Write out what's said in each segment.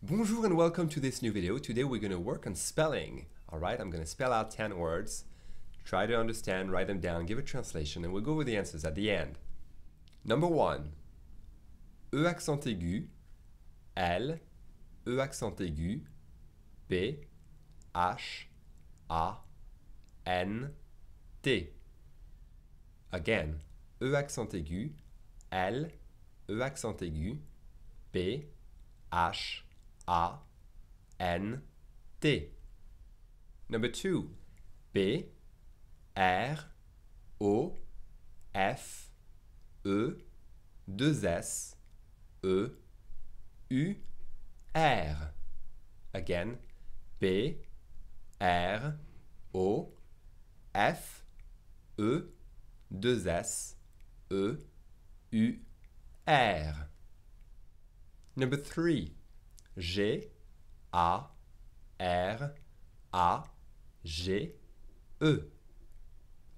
Bonjour and welcome to this new video. Today we're going to work on spelling. Alright, I'm going to spell out 10 words, try to understand, write them down, give a translation, and we'll go over the answers at the end. Number 1. E accent aigu, L, E accent aigu, B, H, A, N, T. Again, E accent aigu, L, E accent aigu, B, H, a N D. Number two, B R O F E 2 S deux s e u r. Again, B R O deux s e u r. Number three. G A R A G E.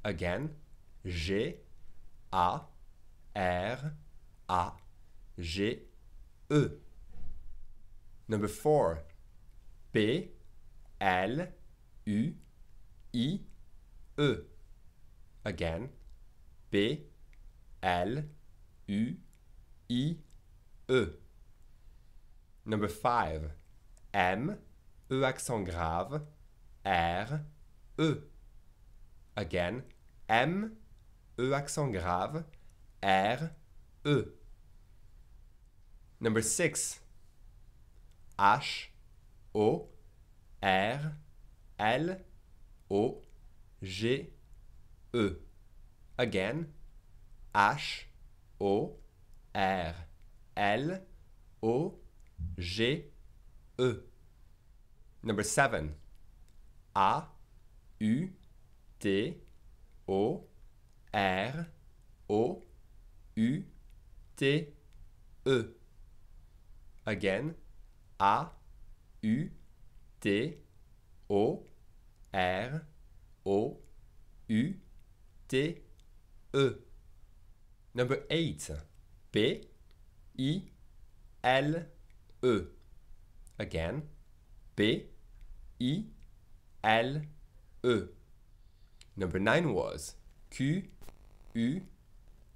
Again, G A R A G E. Number four, P L U I E. Again, P L U I E. Number five. M, E accent grave, R, E. Again, M, E accent grave, R, E. Number six. H, O, R, L, O, G, E. Again, H, O, R, L, O, G E. Number seven. A U T O R O U T E. Again. A U T O R O U T E. Number eight. P I L E. Again, B, I, L, E. Number nine was Q, U,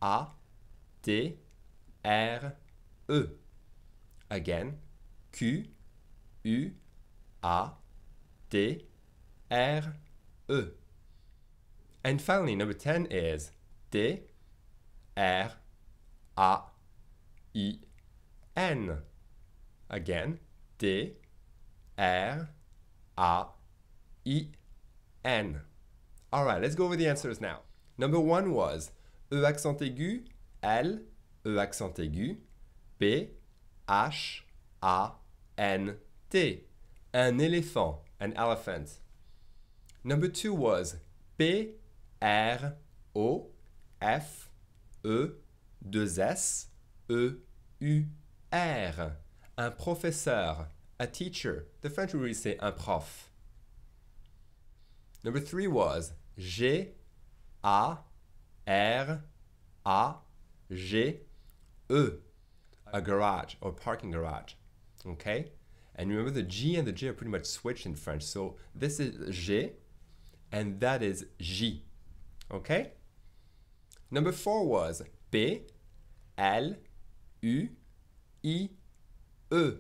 A, T, R, E. Again, Q, U, A, T, R, E. And finally, number 10 is T, R, A, I, N. Again, D R A I N. All right, let's go over the answers now. Number one was E accent aigu, L, E accent aigu, B, H, A, N, T. An elephant, an elephant. Number two was P, R, O, F, E, 2 S, E, U, S, E, U, R un professeur, a teacher. The French would really say un prof. Number three was G, A, R, A, G, E, a garage or parking garage. Okay? And remember the G and the J are pretty much switched in French. So this is G and that is J. Okay? Number four was B, L, U, I, E.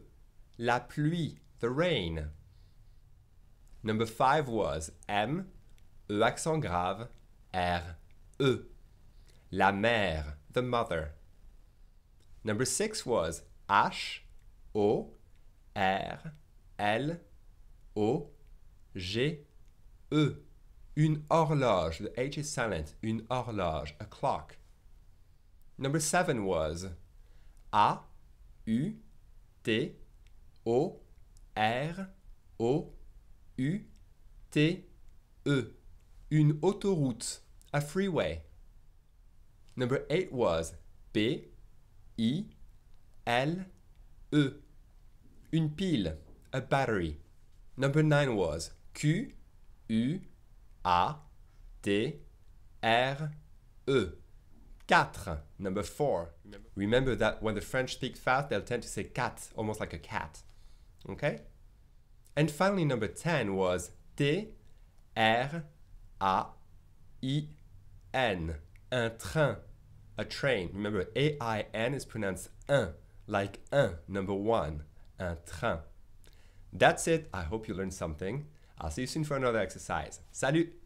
La pluie, the rain. Number five was M, E accent grave, R, E. La mère, the mother. Number six was H, O, R, L, O, G, E. Une horloge, the H is silent, une horloge, a clock. Number seven was A, U, T O R O U T E. Une autoroute, a freeway. Number eight was P I L E. Une pile, a battery. Number nine was Q U A T R E. Quatre, number four. Remember. Remember. that when the French speak fast, they'll tend to say cat, almost like a cat. Okay? And finally, number 10 was T R A I N. Un train. A train. Remember, A I N is pronounced un, like un, number one. Un train. That's it. I hope you learned something. I'll see you soon for another exercise. Salut!